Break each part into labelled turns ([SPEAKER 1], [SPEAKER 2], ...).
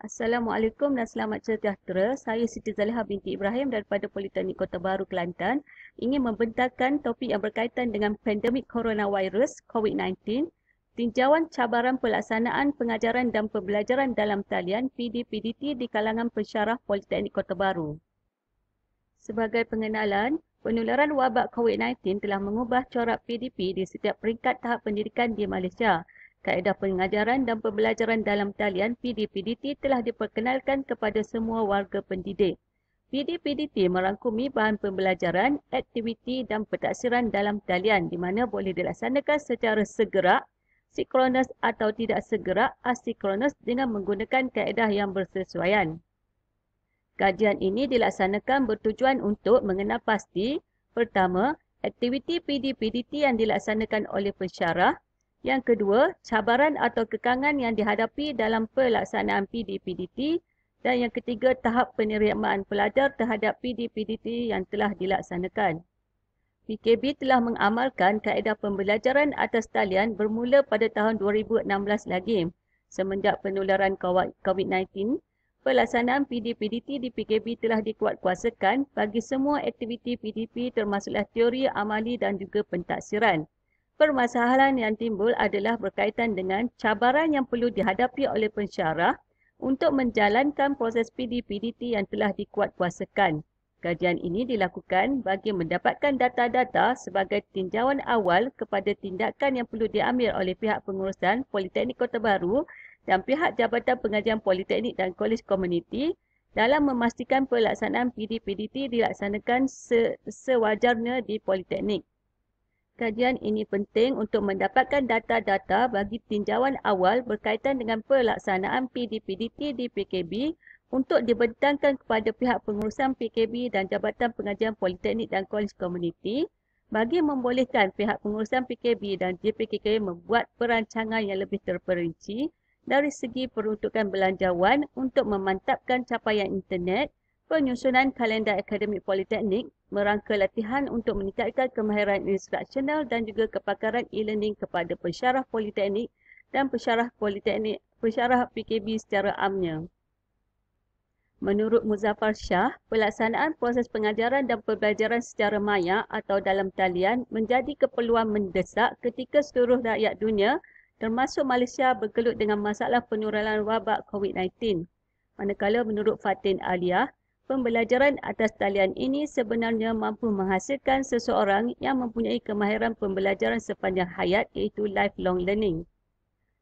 [SPEAKER 1] Assalamualaikum dan selamat sejahtera. Saya Siti Zaliha binti Ibrahim daripada Politeknik Kota Baru Kelantan ingin membentangkan topik yang berkaitan dengan pandemik coronavirus COVID-19, tinjauan cabaran pelaksanaan pengajaran dan pembelajaran dalam talian PDPDT di kalangan pensyarah Politeknik Kota Baru. Sebagai pengenalan, penularan wabak COVID-19 telah mengubah corak PDP di setiap peringkat tahap pendidikan di Malaysia. Kaedah pengajaran dan pembelajaran dalam talian PDPDT telah diperkenalkan kepada semua warga pendidik. PDPDT merangkumi bahan pembelajaran, aktiviti dan pentaksiran dalam talian di mana boleh dilaksanakan secara segera, sikronus atau tidak segera, asikronus dengan menggunakan kaedah yang bersesuaian. Kajian ini dilaksanakan bertujuan untuk mengenal pasti, pertama, aktiviti PDPDT yang dilaksanakan oleh pensyarah, yang kedua, cabaran atau kekangan yang dihadapi dalam pelaksanaan PDPDT dan yang ketiga, tahap penerimaan pelajar terhadap PDPDT yang telah dilaksanakan. PKB telah mengamalkan kaedah pembelajaran atas talian bermula pada tahun 2016 lagi semenjak penularan COVID-19. Pelaksanaan PDPDT di PKB telah dikuatkuasakan bagi semua aktiviti PDP termasuklah teori, amali dan juga pentaksiran. Permasalahan yang timbul adalah berkaitan dengan cabaran yang perlu dihadapi oleh pensyarah untuk menjalankan proses PDPDT yang telah dikuatkuasakan. Kajian ini dilakukan bagi mendapatkan data-data sebagai tinjauan awal kepada tindakan yang perlu diambil oleh pihak pengurusan Politeknik Kota Baru dan pihak Jabatan Pengajian Politeknik dan Kolej Komuniti dalam memastikan pelaksanaan PDPDT dilaksanakan se- sewajarnya di Politeknik kajian ini penting untuk mendapatkan data-data bagi tinjauan awal berkaitan dengan pelaksanaan PDPDT di PKB untuk dibentangkan kepada pihak pengurusan PKB dan Jabatan Pengajian Politeknik dan Kolej Komuniti bagi membolehkan pihak pengurusan PKB dan JPKK membuat perancangan yang lebih terperinci dari segi peruntukan belanjawan untuk memantapkan capaian internet penyusunan kalendar akademik politeknik merangka latihan untuk meningkatkan kemahiran instruksional dan juga kepakaran e-learning kepada pensyarah politeknik dan pensyarah politeknik pensyarah PKB secara amnya. Menurut Muzaffar Shah, pelaksanaan proses pengajaran dan pembelajaran secara maya atau dalam talian menjadi keperluan mendesak ketika seluruh rakyat dunia termasuk Malaysia bergelut dengan masalah penularan wabak COVID-19. Manakala menurut Fatin Aliyah, Pembelajaran atas talian ini sebenarnya mampu menghasilkan seseorang yang mempunyai kemahiran pembelajaran sepanjang hayat iaitu lifelong learning.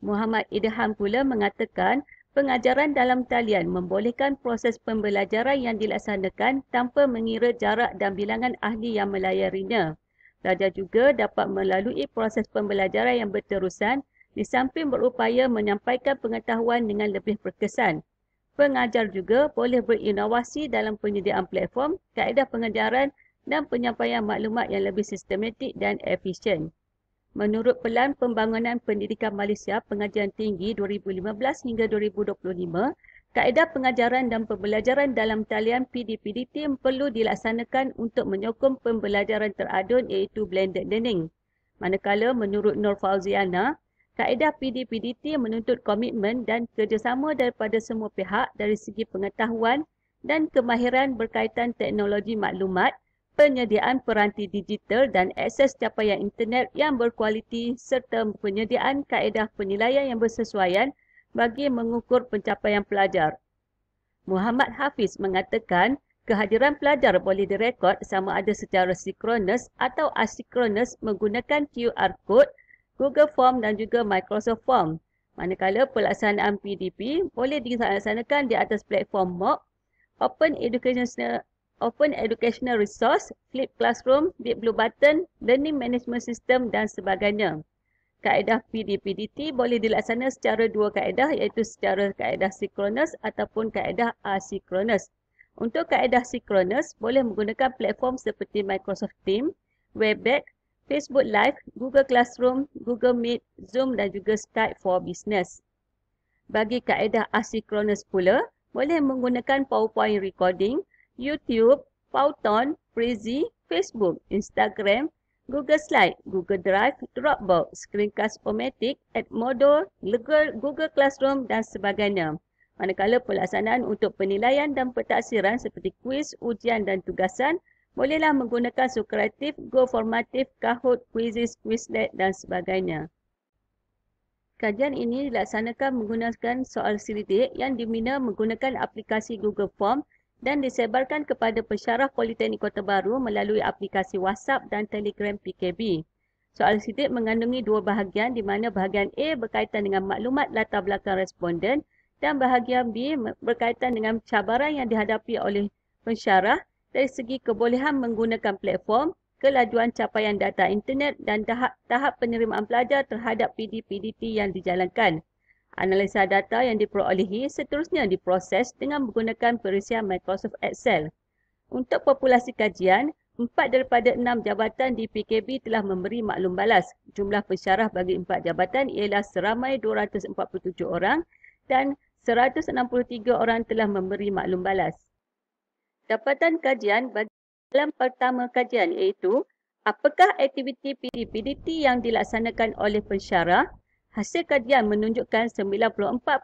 [SPEAKER 1] Muhammad Idham pula mengatakan, pengajaran dalam talian membolehkan proses pembelajaran yang dilaksanakan tanpa mengira jarak dan bilangan ahli yang melayarinya. Raja juga dapat melalui proses pembelajaran yang berterusan di samping berupaya menyampaikan pengetahuan dengan lebih berkesan pengajar juga boleh berinovasi dalam penyediaan platform, kaedah pengajaran dan penyampaian maklumat yang lebih sistematik dan efisien. Menurut Pelan Pembangunan Pendidikan Malaysia Pengajian Tinggi 2015 hingga 2025, kaedah pengajaran dan pembelajaran dalam talian PDPDT perlu dilaksanakan untuk menyokong pembelajaran teradun iaitu blended learning. Manakala menurut Nur Fauziana, kaedah PDPDT menuntut komitmen dan kerjasama daripada semua pihak dari segi pengetahuan dan kemahiran berkaitan teknologi maklumat, penyediaan peranti digital dan akses capaian internet yang berkualiti serta penyediaan kaedah penilaian yang bersesuaian bagi mengukur pencapaian pelajar. Muhammad Hafiz mengatakan kehadiran pelajar boleh direkod sama ada secara sikronus atau asikronus menggunakan QR code Google Form dan juga Microsoft Form. Manakala pelaksanaan PDP boleh dilaksanakan di atas platform MOOC, Open Educational Open Educational Resource, Flip Classroom, Deep Blue Button, Learning Management System dan sebagainya. Kaedah PDPDT boleh dilaksanakan secara dua kaedah iaitu secara kaedah sikronus ataupun kaedah asikronus. Untuk kaedah sikronus, boleh menggunakan platform seperti Microsoft Teams, Webex, Facebook Live, Google Classroom, Google Meet, Zoom dan juga Skype for Business. Bagi kaedah asynchronous pula, boleh menggunakan PowerPoint Recording, YouTube, Powton, Prezi, Facebook, Instagram, Google Slide, Google Drive, Dropbox, Screencast Pomatic, Edmodo, Google Classroom dan sebagainya. Manakala pelaksanaan untuk penilaian dan pentaksiran seperti kuis, ujian dan tugasan – bolehlah menggunakan Socrative, GoFormative, Kahoot, Quizzes, Quizlet dan sebagainya. Kajian ini dilaksanakan menggunakan soal silidik yang dimina menggunakan aplikasi Google Form dan disebarkan kepada pesyarah Politeknik Kota Baru melalui aplikasi WhatsApp dan Telegram PKB. Soal silidik mengandungi dua bahagian di mana bahagian A berkaitan dengan maklumat latar belakang responden dan bahagian B berkaitan dengan cabaran yang dihadapi oleh pensyarah dari segi kebolehan menggunakan platform, kelajuan capaian data internet dan tahap, tahap penerimaan pelajar terhadap pd yang dijalankan. Analisa data yang diperolehi seterusnya diproses dengan menggunakan perisian Microsoft Excel. Untuk populasi kajian, empat daripada enam jabatan di PKB telah memberi maklum balas. Jumlah pensyarah bagi empat jabatan ialah seramai 247 orang dan 163 orang telah memberi maklum balas. Dapatan kajian bagi dalam pertama kajian iaitu apakah aktiviti PDPDT yang dilaksanakan oleh pensyarah? Hasil kajian menunjukkan 94.4%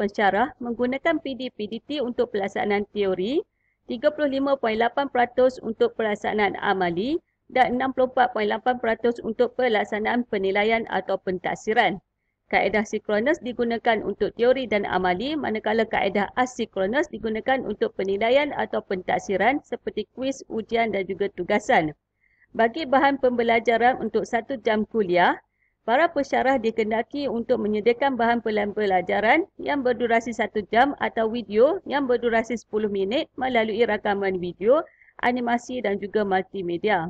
[SPEAKER 1] pensyarah menggunakan PDPDT untuk pelaksanaan teori, 35.8% untuk pelaksanaan amali dan 64.8% untuk pelaksanaan penilaian atau pentaksiran kaedah sikronus digunakan untuk teori dan amali manakala kaedah asikronus digunakan untuk penilaian atau pentaksiran seperti kuis, ujian dan juga tugasan. Bagi bahan pembelajaran untuk satu jam kuliah, para pesyarah dikendaki untuk menyediakan bahan pembelajaran yang berdurasi satu jam atau video yang berdurasi 10 minit melalui rakaman video, animasi dan juga multimedia.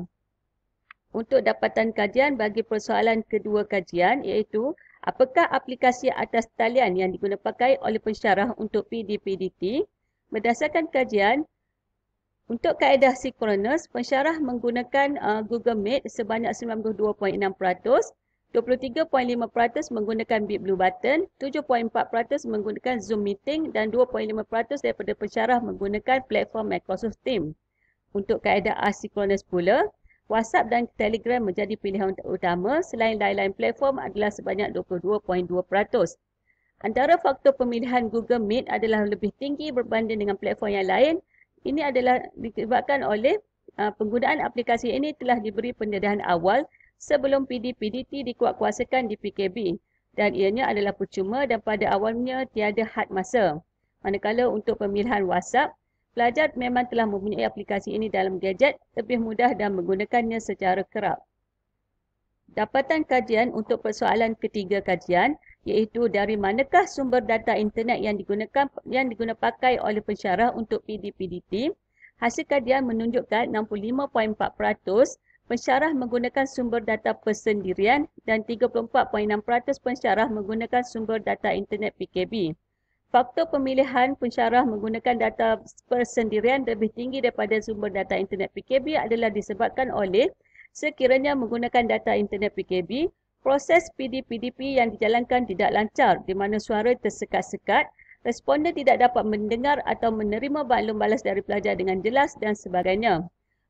[SPEAKER 1] Untuk dapatan kajian bagi persoalan kedua kajian iaitu Apakah aplikasi atas talian yang pakai oleh pensyarah untuk PDPDT? Berdasarkan kajian, untuk kaedah synchronous, pensyarah menggunakan uh, Google Meet sebanyak 92.6%, 23.5% menggunakan Blue Button, 7.4% menggunakan Zoom Meeting dan 2.5% daripada pensyarah menggunakan platform Microsoft Teams. Untuk kaedah asynchronous pula, WhatsApp dan Telegram menjadi pilihan utama selain lain-lain platform adalah sebanyak 22.2%. Antara faktor pemilihan Google Meet adalah lebih tinggi berbanding dengan platform yang lain. Ini adalah disebabkan oleh uh, penggunaan aplikasi ini telah diberi pendedahan awal sebelum PDPDT dikuatkuasakan di PKB dan ianya adalah percuma dan pada awalnya tiada had masa. Manakala untuk pemilihan WhatsApp, Pelajar memang telah mempunyai aplikasi ini dalam gadget lebih mudah dan menggunakannya secara kerap. Dapatan kajian untuk persoalan ketiga kajian iaitu dari manakah sumber data internet yang digunakan yang pakai oleh pensyarah untuk PDPDT. Hasil kajian menunjukkan 65.4% pensyarah menggunakan sumber data persendirian dan 34.6% pensyarah menggunakan sumber data internet PKB faktor pemilihan pensyarah menggunakan data persendirian lebih tinggi daripada sumber data internet PKB adalah disebabkan oleh sekiranya menggunakan data internet PKB, proses PDPDP yang dijalankan tidak lancar di mana suara tersekat-sekat, responden tidak dapat mendengar atau menerima maklum balas dari pelajar dengan jelas dan sebagainya.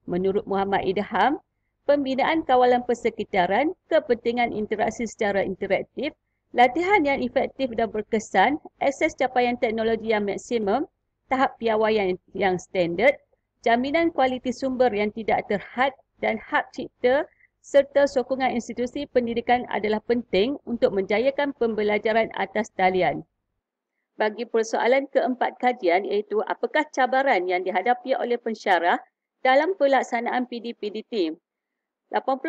[SPEAKER 1] Menurut Muhammad Idham, pembinaan kawalan persekitaran, kepentingan interaksi secara interaktif Latihan yang efektif dan berkesan, akses capaian teknologi yang maksimum, tahap piawaian yang standard, jaminan kualiti sumber yang tidak terhad dan hak cipta serta sokongan institusi pendidikan adalah penting untuk menjayakan pembelajaran atas talian. Bagi persoalan keempat kajian iaitu apakah cabaran yang dihadapi oleh pensyarah dalam pelaksanaan PDPDT e 80%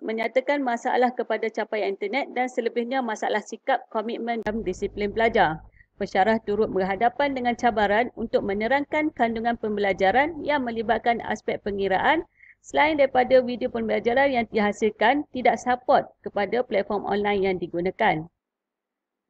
[SPEAKER 1] menyatakan masalah kepada capaian internet dan selebihnya masalah sikap, komitmen dan disiplin pelajar. Pesyarah turut berhadapan dengan cabaran untuk menerangkan kandungan pembelajaran yang melibatkan aspek pengiraan selain daripada video pembelajaran yang dihasilkan tidak support kepada platform online yang digunakan.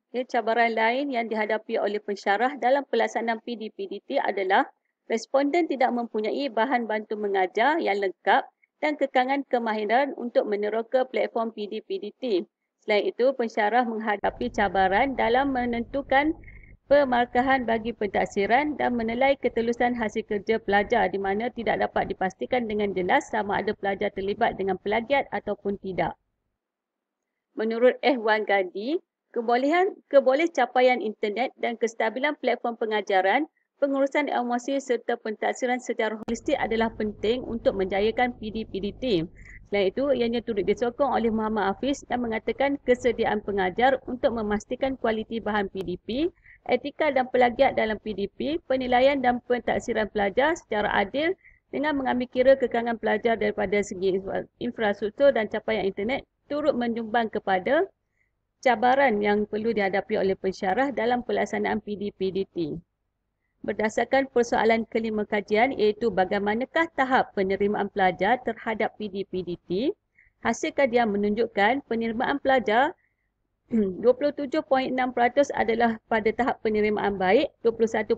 [SPEAKER 1] Okay, cabaran lain yang dihadapi oleh pensyarah dalam pelaksanaan PDPDT adalah responden tidak mempunyai bahan bantu mengajar yang lengkap dan kekangan kemahiran untuk meneroka platform PDPDT. Selain itu, pensyarah menghadapi cabaran dalam menentukan pemarkahan bagi pentaksiran dan menilai ketelusan hasil kerja pelajar di mana tidak dapat dipastikan dengan jelas sama ada pelajar terlibat dengan plagiat ataupun tidak. Menurut Eh Wan Gandhi, kebolehan, keboleh capaian internet dan kestabilan platform pengajaran pengurusan emosi serta pentaksiran secara holistik adalah penting untuk menjayakan PDPDT. Selain itu, ianya turut disokong oleh Muhammad Hafiz yang mengatakan kesediaan pengajar untuk memastikan kualiti bahan PDP, etika dan pelagiat dalam PDP, penilaian dan pentaksiran pelajar secara adil dengan mengambil kira kekangan pelajar daripada segi infrastruktur dan capaian internet turut menyumbang kepada cabaran yang perlu dihadapi oleh pensyarah dalam pelaksanaan PDPDT. Berdasarkan persoalan kelima kajian iaitu bagaimanakah tahap penerimaan pelajar terhadap pd hasil kajian menunjukkan penerimaan pelajar 27.6% adalah pada tahap penerimaan baik, 21.5%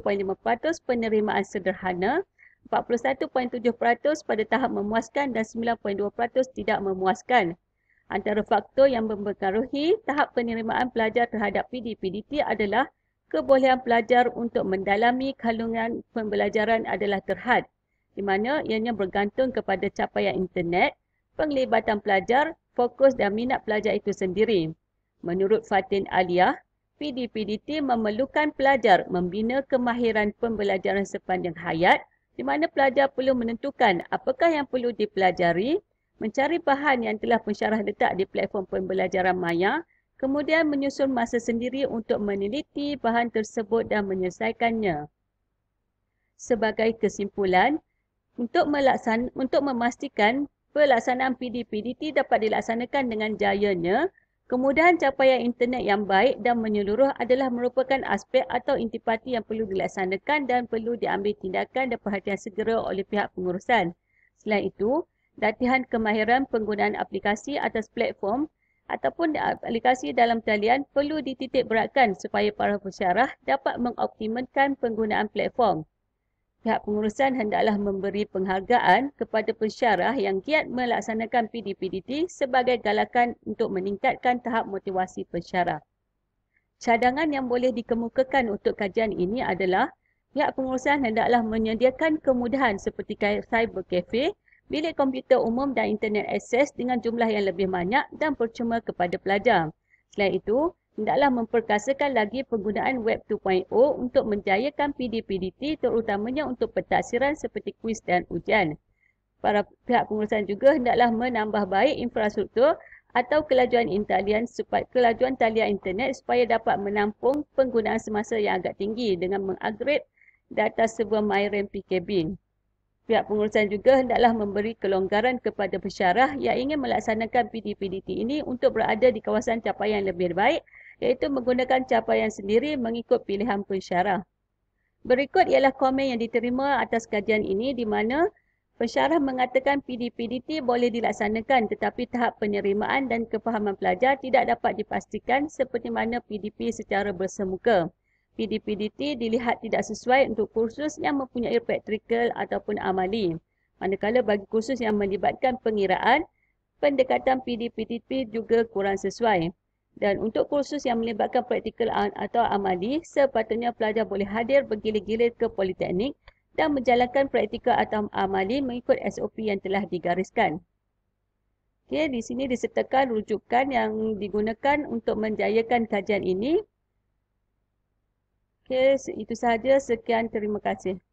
[SPEAKER 1] penerimaan sederhana, 41.7% pada tahap memuaskan dan 9.2% tidak memuaskan. Antara faktor yang mempengaruhi tahap penerimaan pelajar terhadap pd adalah kebolehan pelajar untuk mendalami kalungan pembelajaran adalah terhad di mana ianya bergantung kepada capaian internet, penglibatan pelajar, fokus dan minat pelajar itu sendiri. Menurut Fatin Aliyah, PDPDT memerlukan pelajar membina kemahiran pembelajaran sepanjang hayat di mana pelajar perlu menentukan apakah yang perlu dipelajari, mencari bahan yang telah pensyarah letak di platform pembelajaran maya kemudian menyusun masa sendiri untuk meneliti bahan tersebut dan menyelesaikannya. Sebagai kesimpulan, untuk melaksan untuk memastikan pelaksanaan PDPDT dapat dilaksanakan dengan jayanya, kemudahan capaian internet yang baik dan menyeluruh adalah merupakan aspek atau intipati yang perlu dilaksanakan dan perlu diambil tindakan dan perhatian segera oleh pihak pengurusan. Selain itu, latihan kemahiran penggunaan aplikasi atas platform ataupun eh, aplikasi dalam talian perlu dititik beratkan supaya para pesyarah dapat mengoptimalkan penggunaan platform. Pihak pengurusan hendaklah memberi penghargaan kepada pensyarah yang giat melaksanakan PDPDT sebagai galakan untuk meningkatkan tahap motivasi pensyarah. Cadangan yang boleh dikemukakan untuk kajian ini adalah pihak pengurusan hendaklah menyediakan kemudahan seperti cyber cafe bilik komputer umum dan internet akses dengan jumlah yang lebih banyak dan percuma kepada pelajar. Selain itu, hendaklah memperkasakan lagi penggunaan web 2.0 untuk menjayakan PDPDT terutamanya untuk pentaksiran seperti kuis dan ujian. Para pihak pengurusan juga hendaklah menambah baik infrastruktur atau kelajuan talian supaya kelajuan talian internet supaya dapat menampung penggunaan semasa yang agak tinggi dengan mengupgrade data server MyRAM PKB. Pihak pengurusan juga hendaklah memberi kelonggaran kepada pesyarah yang ingin melaksanakan PDPDT ini untuk berada di kawasan capaian lebih baik iaitu menggunakan capaian sendiri mengikut pilihan pesyarah. Berikut ialah komen yang diterima atas kajian ini di mana pesyarah mengatakan PDPDT boleh dilaksanakan tetapi tahap penerimaan dan kefahaman pelajar tidak dapat dipastikan seperti mana PDP secara bersemuka. PDPDT dilihat tidak sesuai untuk kursus yang mempunyai praktikal ataupun amali. Manakala bagi kursus yang melibatkan pengiraan, pendekatan PDPDT juga kurang sesuai. Dan untuk kursus yang melibatkan praktikal atau amali, sepatutnya pelajar boleh hadir bergilir-gilir ke politeknik dan menjalankan praktikal atau amali mengikut SOP yang telah digariskan. Okay, di sini disertakan rujukan yang digunakan untuk menjayakan kajian ini. Okey, itu sahaja. Sekian, terima kasih.